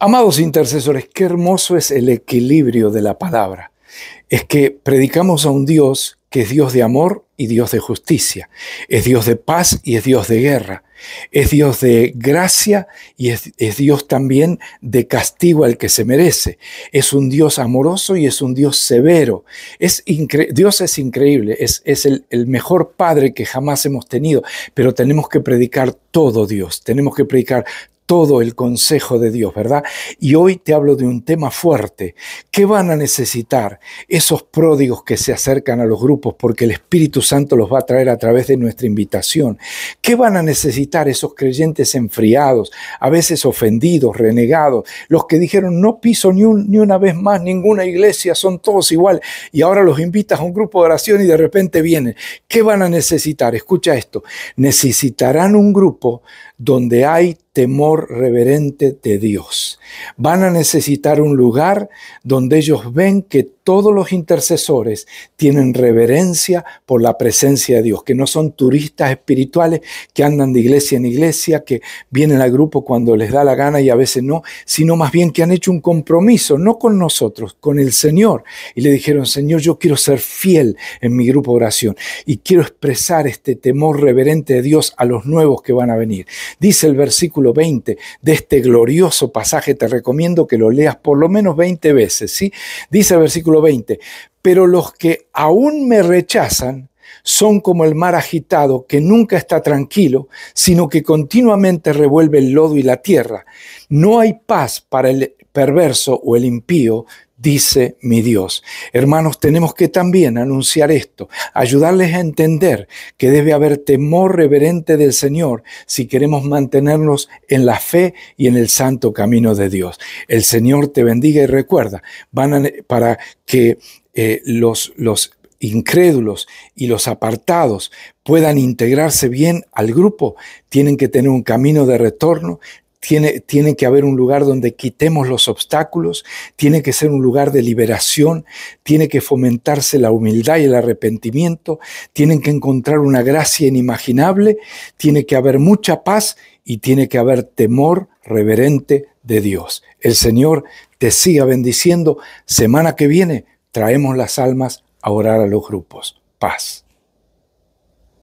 Amados intercesores, qué hermoso es el equilibrio de la palabra. Es que predicamos a un Dios que es Dios de amor y Dios de justicia, es Dios de paz y es Dios de guerra, es Dios de gracia y es, Dios también de castigo al que se merece, es un Dios amoroso y es un Dios severo. Es Dios es increíble, es, el, el mejor Padre que jamás hemos tenido, pero tenemos que predicar todo Dios, tenemos que predicar todo el consejo de Dios, ¿verdad? Y hoy te hablo de un tema fuerte. ¿Qué van a necesitar esos pródigos que se acercan a los grupos porque el Espíritu Santo los va a traer a través de nuestra invitación? ¿Qué van a necesitar esos creyentes enfriados, a veces ofendidos, renegados, los que dijeron no piso ni, una vez más ninguna iglesia, son todos igual y ahora los invitas a un grupo de oración y de repente vienen? ¿Qué van a necesitar? Escucha esto, necesitarán un grupo donde hay temor reverente de Dios. Van a necesitar un lugar donde ellos ven que todos los intercesores tienen reverencia por la presencia de Dios, que no son turistas espirituales que andan de iglesia en iglesia, que vienen al grupo cuando les da la gana y a veces no, sino más bien que han hecho un compromiso, no con nosotros, con el Señor. Y le dijeron, Señor, yo quiero ser fiel en mi grupo de oración y quiero expresar este temor reverente de Dios a los nuevos que van a venir. Dice el versículo 20 de este glorioso pasaje te recomiendo que lo leas por lo menos 20 veces, ¿sí? Dice el versículo 20, pero los que aún me rechazan son como el mar agitado que nunca está tranquilo, sino que continuamente revuelve el lodo y la tierra. No hay paz para el perverso o el impío, dice mi Dios. Hermanos, tenemos que también anunciar esto, ayudarles a entender que debe haber temor reverente del Señor si queremos mantenernos en la fe y en el santo camino de Dios. El Señor te bendiga y recuerda, van para que eh, los, los incrédulos y los apartados puedan integrarse bien al grupo, tienen que tener un camino de retorno, tiene, que haber un lugar donde quitemos los obstáculos, tiene que ser un lugar de liberación, tiene que fomentarse la humildad y el arrepentimiento, tienen que encontrar una gracia inimaginable, tiene que haber mucha paz y tiene que haber temor reverente de Dios. El Señor te siga bendiciendo. Semana que viene traemos las almas a orar a los grupos. Paz.